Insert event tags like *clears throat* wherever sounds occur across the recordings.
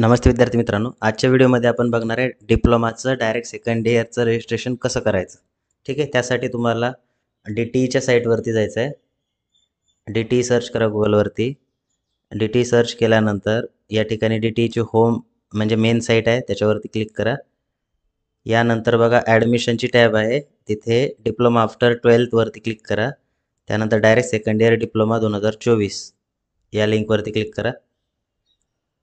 नमस्ते विद्यार्थी मित्रांनो आजच्या व्हिडिओमध्ये आपण बघणार आहे डिप्लोमाचं डायरेक्ट सेकंड इयरचं रजिस्ट्रेशन कसं करायचं ठीक आहे त्यासाठी तुम्हाला डी टी ईच्या e साईटवरती जायचं आहे डी टी सर्च करा गुगलवरती डी टी सर्च केल्यानंतर या ठिकाणी डी टी होम म्हणजे मेन साईट आहे त्याच्यावरती क्लिक करा यानंतर बघा ॲडमिशनची टॅब आहे तिथे डिप्लोमा आफ्टर ट्वेल्थवरती क्लिक करा त्यानंतर डायरेक्ट सेकंड इयर डिप्लोमा दोन हजार चोवीस या लिंकवरती क्लिक करा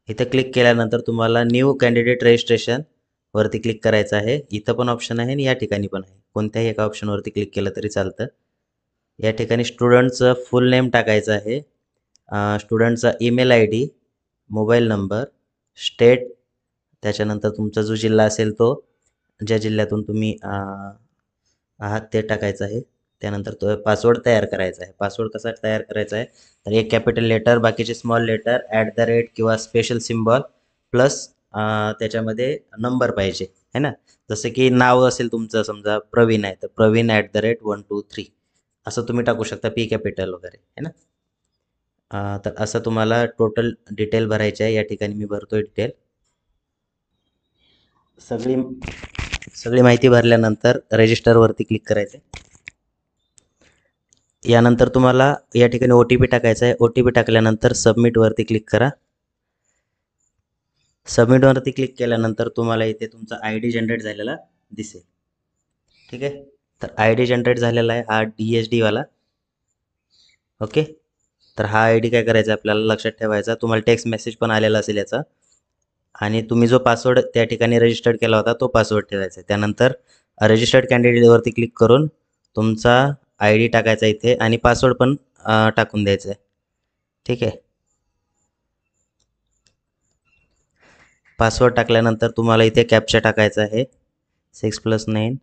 इथं क्लिक केल्यानंतर तुम्हाला न्यू कॅन्डिडेट रजिस्ट्रेशन वरती क्लिक करायचं आहे इथं पण ऑप्शन आहे आणि या ठिकाणी पण आहे कोणत्याही एका ऑप्शनवरती क्लिक केलं तरी चालतं या ठिकाणी स्टुडंटचं फुल नेम टाकायचं आहे स्टुडंटचा email I D mobile number state त्याच्यानंतर तुमचा जो जिल्हा असेल तो ज्या जिल्ह्यातून तुम्ही आहात ते टाकायचं आहे त्यानंतर तो पासवर्ड तयार करायचा आहे पासवर्ड कसा तयार करायचा आहे तर एक कॅपिटल लेटर बाकीचे small letter at the rate किंवा स्पेशल सिम्बॉल प्लस त्याच्यामध्ये नंबर पाहिजे है ना जसं की नाव असेल तुमचं समजा प्रवीण आहे तर Praveen at the rate one two three असं तुम्ही टाकू शकता पी कॅपिटल वगैरे है ना तर असं तुम्हाला टोटल डिटेल भरायचे आहे या ठिकाणी मी भरतोय डिटेल सगळी सगळी माहिती भरल्यानंतर रजिस्टरवरती क्लिक करायचं यानंतर तुम्हाला या ठिकाणी ओ टी पी टाकायचा आहे ओ टी पी टाकल्यानंतर सबमिटवरती क्लिक करा सबमिटवरती क्लिक केल्यानंतर तुम्हाला इथे तुमचा आय डी जनरेट झालेला दिसेल ठीक आहे तर आय डी जनरेट झालेला आहे हा डी एच डीवाला ओके तर हा आय डी काय करायचा आपल्याला लक्षात ठेवायचा तुम्हाला टेक्स्ट मेसेज पण आलेला असेल याचा आणि तुम्ही जो पासवर्ड त्या ठिकाणी रजिस्टर्ड केला होता तो पासवर्ड ठेवायचा आहे त्यानंतर रजिस्टर्ड कॅन्डिडेटवरती क्लिक करून तुमचा आय डी टाकायचा इथे आणि पासवर्ड पण टाकून द्यायचं आहे ठीक आहे पासवर्ड टाकल्यानंतर तुम्हाला इथे कॅप्चा टाकायचा आहे six plus nine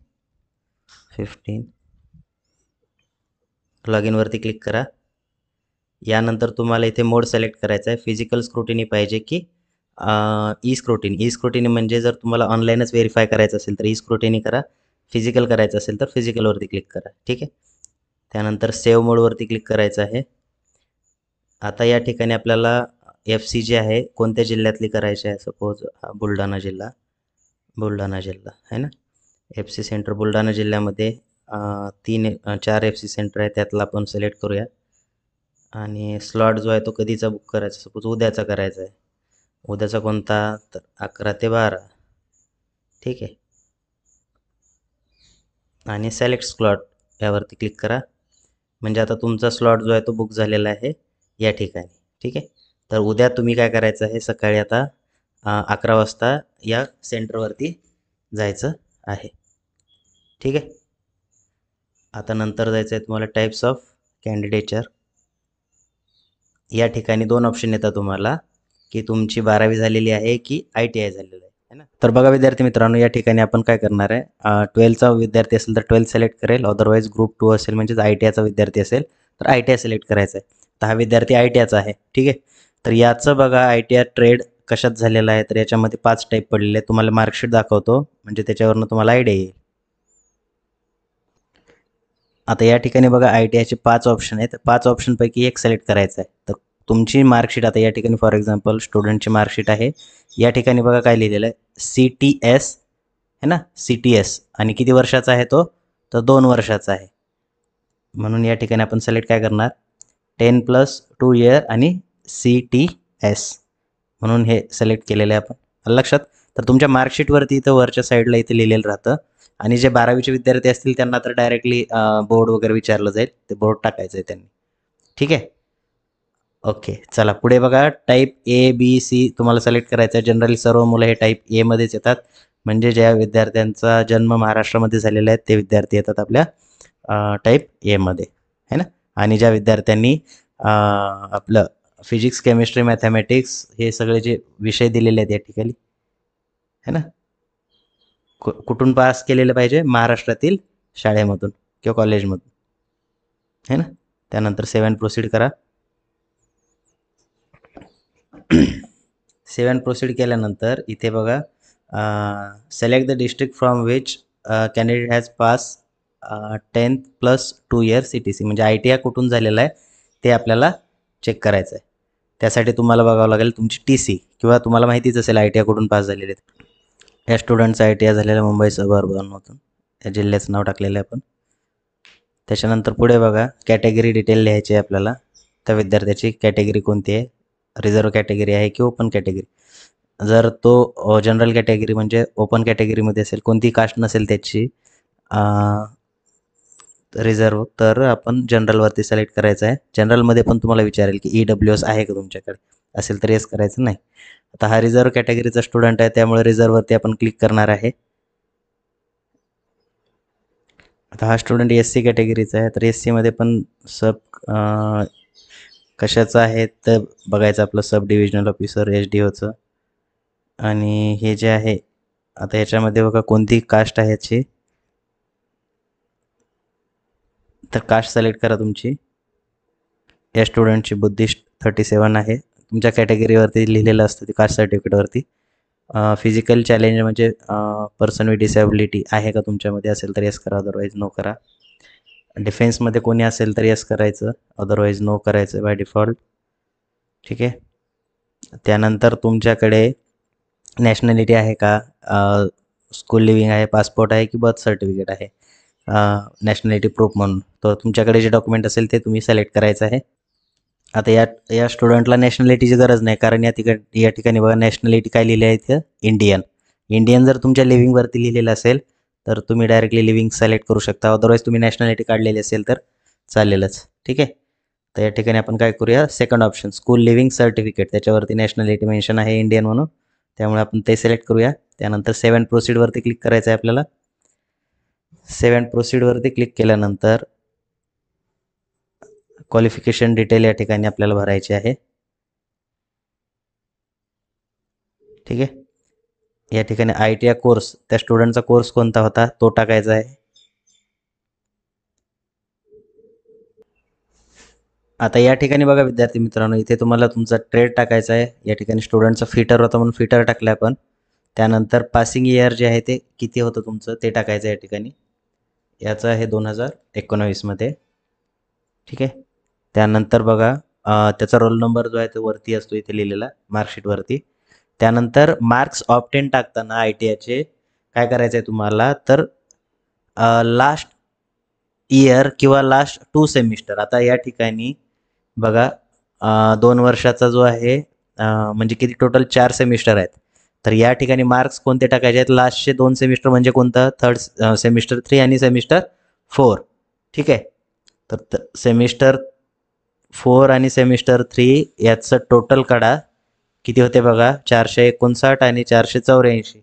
fifteen log इनवरती क्लिक करा यानंतर तुम्हाला इथे मोड सिलेक्ट करायचा आहे फिजिकल स्क्रुटिनी पाहिजे की ई स्क्रुटिनी ई स्क्रुटिनी म्हणजे जर तुम्हाला ऑनलाईनच व्हेरीफाय करायचं असेल तर ई स्क्रुटिनी करा फिजिकल करायचं असेल तर फिजिकलवरती क्लिक करा ठीक आहे त्यानंतर सेव्ह मोडवरती क्लिक करायचं आहे आता या ठिकाणी आपल्याला एफ सी जी आहे कोणत्या जिल्ह्यातली करायची आहे सपोज बुलढाणा जिल्हा बुलढाणा जिल्हा आहे ना एफ सी सेंटर बुलढाणा जिल्ह्यामध्ये तीन चार एफ सी सेंटर आहे त्यातला आपण सिलेक्ट करूया आणि स्लॉट जो आहे तो कधीचा बुक करायचा सपोज उद्याचा करायचा आहे उद्याचा कोणता तर अकरा ते बारा ठीक आहे आणि सेलेक्ट स्लॉट यावरती क्लिक करा म्हणजे आता तुमचा स्लॉट जो आहे तो बुक झालेला आहे या ठिकाणी ठीक आहे तर उद्या तुम्ही काय करायचं आहे सकाळी आता अकरा वाजता या सेंटरवरती जायचं आहे ठीक आहे आता नंतर जायचं आहे तुम्हाला टाईप्स ऑफ कॅन्डिडेचर या ठिकाणी दोन ऑप्शन येतात तुम्हाला की तुमची बारावी झालेली आहे की आय टी आय झालेलं आहे तर बघा विद्यार्थी मित्रांनो या ठिकाणी आपण काय करणार आहे ट्वेल्थचा विद्यार्थी असेल तर ट्वेल्थ सिलेक्ट करेल अदरवाईज ग्रुप टू असेल म्हणजेच आय टी आयचा विद्यार्थी असेल तर आय टी आय सिलेक्ट करायचा आहे तर हा विद्यार्थी आय टी आयचा आहे ठीक आहे तर याचं बघा आय टी आय ट्रेड कशात झालेला आहे तर याच्यामध्ये पाच टाईप पडलेले तुम्हाला मार्कशीट दाखवतो म्हणजे त्याच्यावरनं तुम्हाला आयडिया येईल आता या ठिकाणी बघा आय टी आयचे पाच ऑप्शन आहेत पाच ऑप्शनपैकी एक सिलेक्ट करायचं आहे तुमची मार्कशीट आता या ठिकाणी फॉर एक्झाम्पल स्टुडंटची मार्कशीट आहे या ठिकाणी बघा काय लिहिलेलं आहे सी टी एस है ना सी टी एस आणि किती वर्षाचा आहे तो तर दोन वर्षाचा आहे म्हणून या ठिकाणी आपण सिलेक्ट काय करणार टेन प्लस टू इयर आणि सी टी एस म्हणून हे सिलेक्ट केलेलं आहे आपण लक्षात तर तुमच्या मार्कशीटवरती इथं वरच्या साईडला इथे लिहिलेलं राहतं आणि जे बारावीचे विद्यार्थी असतील त्यांना तर डायरेक्टली बोर्ड वगैरे विचारलं जाईल ते बोर्ड टाकायचं आहे त्यांनी ठीक आहे ओके चला पुढे बघा टाईप ए बी सी तुम्हाला सिलेक्ट करायचं आहे जनरली सर्व मुलं हे टाईप एमध्येच येतात म्हणजे ज्या विद्यार्थ्यांचा जन्म महाराष्ट्रामध्ये झालेला आहे ते विद्यार्थी येतात आपल्या टाईप एमध्ये है ना आणि ज्या विद्यार्थ्यांनी आपलं फिजिक्स केमिस्ट्री मॅथमॅटिक्स हे सगळे जे विषय दिलेले आहेत या ठिकाणी है ना कु कुठून पास केलेलं पाहिजे महाराष्ट्रातील शाळेमधून किंवा कॉलेजमधून है ना त्यानंतर सेवन प्रोसीड करा सेवन *clears throat* प्रोसिड केल्यानंतर इथे बघा select the district from which candidate has pass tenth plus two year C T C म्हणजे आय टी आय कुठून झालेला आहे ते आपल्याला चेक करायचं आहे त्यासाठी तुम्हाला बघावं लागेल तुमची टी सी किंवा तुम्हाला माहितीच असेल आय टी आय कुठून पास झालेले आहेत या स्टुडंटचं आय टी आय झालेलं मुंबई सब अर्बनमधून या जिल्ह्याचं नाव टाकलेलं आहे आपण त्याच्यानंतर पुढे बघा कॅटेगरी डिटेल लिहायची आहे आपल्याला त्या विद्यार्थ्याची कॅटेगरी कोणती आहे रिझर्व कॅटेगरी आहे की ओपन कॅटेगरी जर तो जनरल कॅटेगरी म्हणजे ओपन कॅटेगरीमध्ये असेल कोणती कास्ट नसेल त्याची रिझर्व तर आपण जनरलवरती सिलेक्ट करायचं आहे जनरलमध्ये पण तुम्हाला विचारेल की ई डब्ल्यू एस आहे का तुमच्याकडे असेल तर येस करायचं नाही आता हा रिझर्व कॅटेगरीचा स्टुडंट आहे त्यामुळे रिझर्ववरती आपण क्लिक करणार आहे आता हा स्टुडंट एस सी कॅटेगरीचा आहे तर एस सीमध्ये पण सब कशाचं आहे तर बघायचं आपलं sub divisional officer H D ओचं आणि हे जे आहे आता ह्याच्यामध्ये बघा कोणती कास्ट आहे याची तर कास्ट सिलेक्ट करा तुमची या स्टुडंटची बुद्धिस्ट थर्टी सेवन आहे तुमच्या कॅटेगरीवरती लिहिलेलं असतं ते कास्ट सर्टिफिकेटवरती फिजिकल चॅलेंज म्हणजे पर्सन विथ डिसेबिलिटी आहे का तुमच्यामध्ये असेल तर येस करा अदरवाईज नो करा डिफेन्समध्ये कोणी असेल तर यस करायचं अदरवाईज नो करायचं बाय डिफॉल्ट ठीक आहे त्यानंतर तुमच्याकडे नॅशनॅलिटी आहे का स्कूल लिव्हिंग आहे पासपोर्ट आहे की बर्थ सर्टिफिकेट आहे नॅशनॅलिटी प्रूफ म्हणून तर तुमच्याकडे जे डॉक्युमेंट असेल ते तुम्ही सिलेक्ट करायचं आहे आता या या स्टुडंटला नॅशनॅलिटीची गरज नाही कारण या तिकड या ठिकाणी बघा नॅशनॅलिटी काय लिहिली आहे तर इंडियन इंडियन जर तुमच्या लिव्हिंगवरती लिहिलेलं असेल तर तुम्ही डायरेक्टली लिव्हिंग सिलेक्ट करू शकता अदरवाईज तुम्ही नॅशनॅलिटी काढलेली असेल तर चालेलच ठीक आहे तर या ठिकाणी आपण काय करूया second option school leaving certificate त्याच्यावरती नॅशनॅलिटी मेन्शन आहे इंडियन म्हणून त्यामुळे आपण ते सिलेक्ट करूया त्यानंतर सेवन प्रोसीडवरती क्लिक करायचं आहे आपल्याला सेवन प्रोसीडवरती क्लिक केल्यानंतर क्वालिफिकेशन डिटेल या ठिकाणी आपल्याला भरायची आहे ठीक आहे या ठिकाणी आय टी आय कोर्स त्या स्टुडंटचा कोर्स कोणता होता तो टाकायचा आहे आता या ठिकाणी बघा विद्यार्थी मित्रांनो इथे तुम्हाला तुमचा ट्रेड टाकायचा आहे या ठिकाणी स्टुडंटचा फिटर होता म्हणून फिटर टाकलं आपण त्यानंतर पासिंग इयर जे आहे ते किती होतं तुमचं ते टाकायचं या ठिकाणी याचं आहे दोन हजार एकोणावीसमध्ये ठीक आहे त्यानंतर बघा त्याचा रोल नंबर जो आहे तो वरती असतो इथे लिहिलेला मार्कशीटवरती त्यानंतर मार्क्स ऑप्टेन टाकताना आय टी आयचे काय करायचं आहे तुम्हाला तर लास्ट इयर किंवा लास्ट टू सेमिस्टर आता या ठिकाणी बघा दोन वर्षाचा जो आहे म्हणजे किती टोटल चार सेमिस्टर आहेत तर या ठिकाणी मार्क्स कोणते टाकायचे आहेत लास्टचे दोन सेमिस्टर म्हणजे कोणतं थर्ड सेमिस्टर थ्री आणि सेमिस्टर फोर ठीक आहे तर सेमिस्टर फोर आणि सेमिस्टर थ्री याचं टोटल काढा किती होते बघा चारशे एकोणसाठ आणि चारशे चौऱ्याऐंशी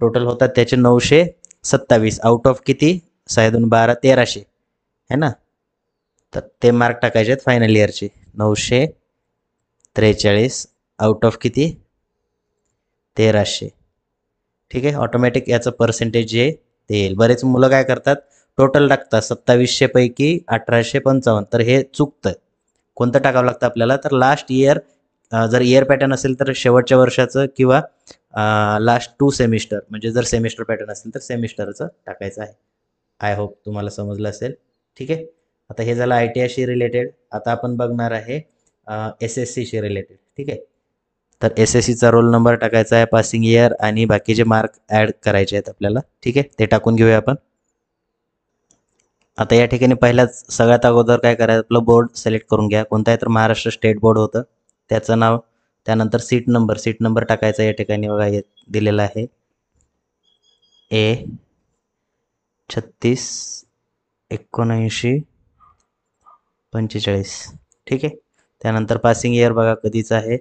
टोटल होतात त्याचे नऊशे सत्तावीस आउट ऑफ किती सहा बारा तेराशे है ना तर ते मार्क टाकायचे आहेत फायनल इयरचे नऊशे त्रेचाळीस आउट ऑफ किती तेराशे ठीक आहे ऑटोमॅटिक याचं पर्सेंटेज जे ते येईल बरेच मुलं काय करतात टोटल टाकतात सत्तावीसशेपैकी अठराशे पंचावन्न तर हे चुकतं कोणतं टाकावं लागतं आपल्याला तर लास्ट इयर जर इयर पॅटर्न असेल तर शेवटच्या वर्षाचं किंवा लास्ट टू सेमिस्टर म्हणजे जर सेमिस्टर पॅटर्न असेल तर सेमिस्टरचं टाकायचं आहे आय होप तुम्हाला समजलं असेल ठीक आहे आता हे झालं आय टी आयशी रिलेटेड आता आपण बघणार आहे एस एस सीशी रिलेटेड ठीक आहे तर एस एस सीचा रोल नंबर टाकायचा आहे पासिंग इयर आणि बाकीचे मार्क ॲड करायचे आहेत आपल्याला ठीक आहे ते टाकून घेऊया आपण आता या ठिकाणी पहिल्याच सगळ्यात अगोदर काय करायचं आपलं बोर्ड सिलेक्ट करून घ्या कोणता आहे तर महाराष्ट्र स्टेट बोर्ड होतं त्याचं नाव त्यानंतर सीट नंबर सीट नंबर टाकायचा या ठिकाणी बघा हे दिलेला आहे ए छत्तीस एकोणऐंशी पंचेचाळीस ठीक आहे त्यानंतर पासिंग इयर बघा कधीचा आहे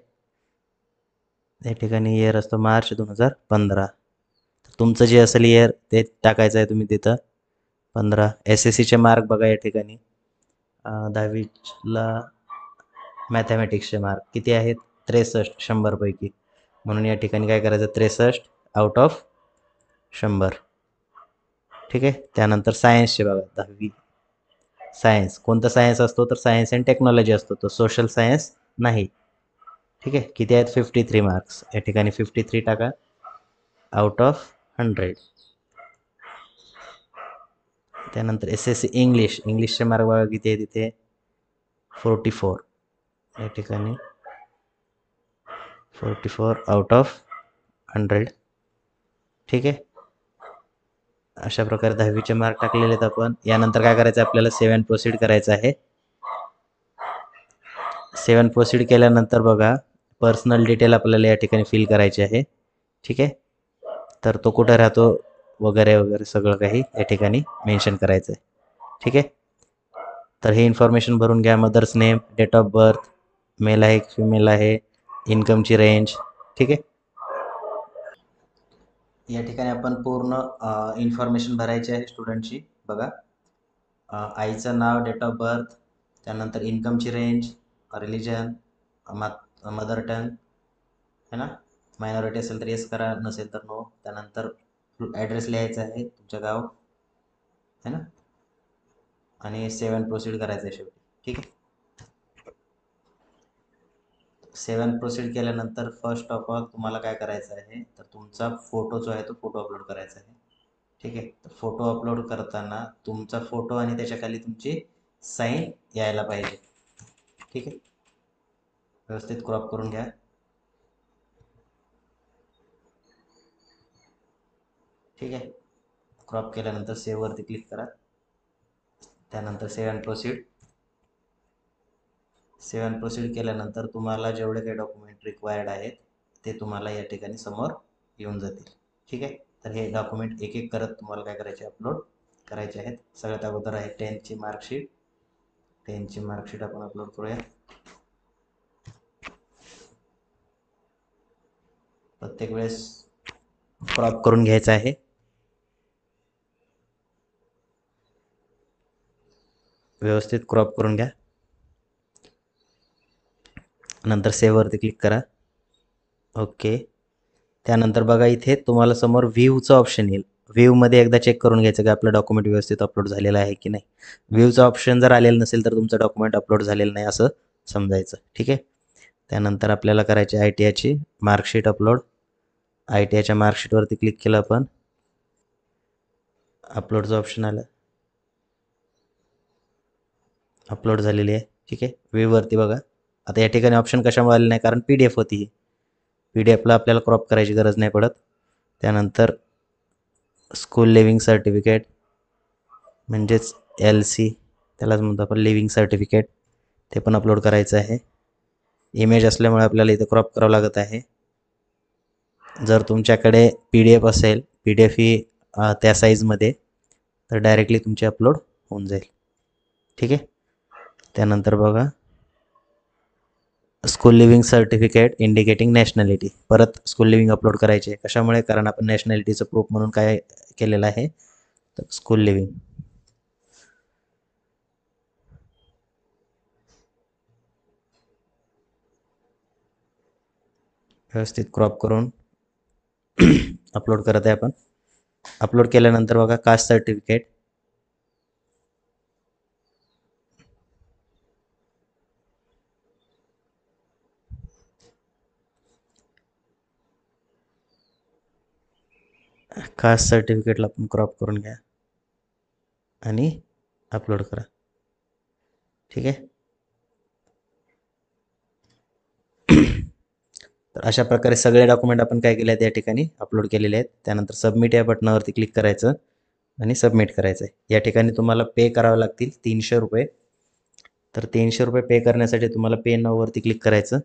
या ठिकाणी इयर असतो मार्च दोन हजार पंधरा तर तुमचं जे असेल इयर ते टाकायचं आहे तुम्ही तिथं पंधरा एस एस सीचे मार्क बघा या ठिकाणी दहावीला मॅथमॅटिक्सचे मार्क किती आहेत त्रेसष्ट शंभरपैकी म्हणून या ठिकाणी काय करायचं त्रेसष्ट आउट ऑफ शंभर ठीक आहे त्यानंतर सायन्सचे बघा दहावी सायन्स कोणता सायन्स असतो तर सायन्स अँड टेक्नॉलॉजी असतो तो सोशल सायन्स नाही ठीक आहे किती आहेत फिफ्टी थ्री मार्क्स या ठिकाणी फिफ्टी थ्री टाका आउट ऑफ हंड्रेड त्यानंतर एस एस सी इंग्लिश इंग्लिशचे मार्क बघा किती आहे तिथे फोर्टी फोर या ठिकाणी forty four out of hundred ठीक आहे अशा प्रकारे दहावीचे मार्क टाकलेले आहेत आपण यानंतर काय करायचं आपल्याला सेवन प्रोसीड करायचं आहे सेवन प्रोसीड केल्यानंतर बघा पर्सनल डिटेल आपल्याला या ठिकाणी फिल करायची आहे ठीक आहे तर तो कुठं राहतो वगैरे वगैरे सगळं काही या ठिकाणी मेन्शन करायचं आहे ठीक आहे तर हे इन्फॉर्मेशन भरून घ्या mother's name date of birth male आहे फिमेल आहे इन्कमची रेंज ठीक आहे या ठिकाणी आपण पूर्ण इन्फॉर्मेशन भरायची आहे स्टुडंटची बघा आईचं नाव डेट ऑफ बर्थ त्यानंतर इन्कमची रेंज रिलिजन मदर टंग है ना मायनॉरिटी असेल तर येस करा नसेल तर नो त्यानंतर ॲड्रेस लिहायचा आहे तुमचं गाव है ना आणि सेवन प्रोसीड करायचं आहे शेवटी ठीक आहे सेवन प्रोसीड केल्यानंतर फर्स्ट ऑफ ऑल तुम्हाला काय करायचं आहे तर तुमचा फोटो जो आहे तो फोटो अपलोड करायचा आहे ठीक आहे तर फोटो अपलोड करताना तुमचा फोटो आणि त्याच्याखाली तुमची साईन यायला पाहिजे ठीक आहे व्यवस्थित क्रॉप करून घ्या ठीक आहे क्रॉप केल्यानंतर सेव्हवरती क्लिक करा त्यानंतर सेव्ह प्रोसीड सेवन प्रोसिड केल्यानंतर तुम्हाला जेवढे काही डॉक्युमेंट रिक्वायर्ड आहेत ते तुम्हाला या ठिकाणी समोर येऊन जातील ठीक आहे तर हे डॉक्युमेंट एक एक करत तुम्हाला काय करायचे अपलोड करायचे आहेत सगळ्यात अगोदर आहे टेनची मार्कशीट टेनची मार्कशीट आपण अपलोड करूया प्रत्येक वेळेस क्रॉप करून घ्यायचं आहे व्यवस्थित क्रॉप करून घ्या नंतर सेव्हवरती क्लिक करा ओके त्यानंतर बघा इथे तुम्हाला समोर व्ह्यूचं ऑप्शन येईल व्ह्यूमध्ये एकदा चेक करून घ्यायचं की आपलं डॉक्युमेंट व्यवस्थित अपलोड झालेलं आहे की नाही व्ह्यूचं ऑप्शन जर आलेलं नसेल तर तुमचं डॉक्युमेंट अपलोड झालेलं नाही असं समजायचं ठीक आहे त्यानंतर आपल्याला करायची आय टी आयची मार्कशीट अपलोड आय टी आयच्या मार्कशीटवरती क्लिक केलं आपण अपलोडचं ऑप्शन आलं अपलोड झालेली आहे ठीक आहे व्ह्यूवरती बघा आता या ठिकाणी ऑप्शन कशामुळे आले नाही कारण पी डी एफ होती पी डी एफला आपल्याला क्रॉप करायची गरज नाही पडत त्यानंतर स्कूल लिव्हिंग सर्टिफिकेट म्हणजेच एल सी त्यालाच म्हणतो आपण लिव्हिंग सर्टिफिकेट ते पण अपलोड करायचं आहे इमेज असल्यामुळे आपल्याला इथं क्रॉप करावं लागत आहे जर तुमच्याकडे पी डी एफ असेल पी डी एफ ही त्या साईजमध्ये तर डायरेक्टली तुमची अपलोड होऊन जाईल ठीक आहे त्यानंतर बघा school leaving certificate indicating nationality परत स्कूल लिव्हिंग अपलोड करायचे कशामुळे कारण आपण नॅशनॅलिटीचं प्रूफ म्हणून काय केलेलं आहे तर स्कूल लिव्हिंग व्यवस्थित क्रॉप करून अपलोड *clears throat* करत आहे आपण अपलोड केल्यानंतर बघा कास्ट सर्टिफिकेट कास्ट सर्टिफिकेटला आपण क्रॉप करून घ्या आणि अपलोड करा ठीक आहे तर अशा प्रकारे सगळे डॉक्युमेंट आपण काय केले आहेत या ठिकाणी अपलोड केलेले आहेत त्यानंतर सबमिट या बटनावरती क्लिक करायचं आणि सबमिट करायचं आहे या ठिकाणी तुम्हाला पे करावं लागतील तीनशे रुपये तर तीनशे रुपये पे करण्यासाठी तुम्हाला पे नाववरती क्लिक करायचं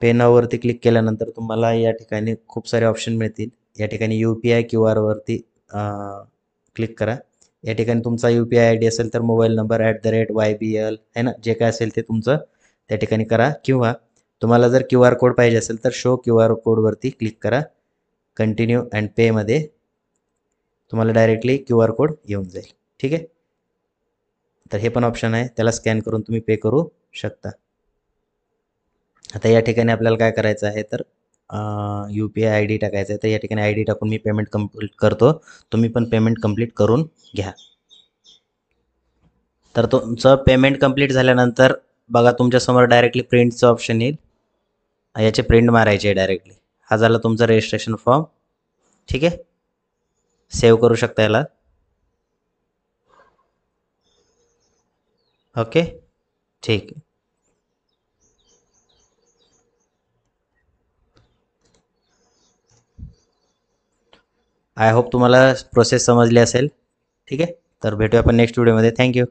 पे नाववरती क्लिक केल्यानंतर तुम्हाला या ठिकाणी खूप सारे ऑप्शन मिळतील या ठिकाणी यू पी आय क्यू आरवरती क्लिक करा या ठिकाणी तुमचा U P I I D असेल तर mobile number at the rate Y B L आहे ना जे काय असेल ते तुमचं त्या ठिकाणी करा किंवा तुम्हाला जर क्यू आर कोड पाहिजे असेल तर शो क्यू आर कोडवरती क्लिक करा कंटिन्यू अँड पेमध्ये तुम्हाला डायरेक्टली क्यू आर कोड येऊन जाईल ठीक आहे तर हे पण ऑप्शन आहे त्याला स्कॅन करून तुम्ही पे करू शकता आता या ठिकाणी आपल्याला काय करायचं आहे तर U P I I D टाकायचा आहे तर या ठिकाणी आय डी टाकून मी पेमेंट कम्प्लीट करतो तुम्ही पण पेमेंट कम्प्लीट करून घ्या तर तुमचं पेमेंट कम्प्लीट झाल्यानंतर बघा तुमच्यासमोर डायरेक्टली प्रिंटचं ऑप्शन येईल याचे प्रिंट मारायचे आहे डायरेक्टली हा झाला तुमचा रजिस्ट्रेशन फॉर्म ठीक आहे सेव्ह करू शकता याला ओके ठीक आहे आय होप तुम्हाला प्रोसेस समजली असेल ठीक आहे तर भेटूया आपण नेक्स्ट व्हिडिओमध्ये थँक्यू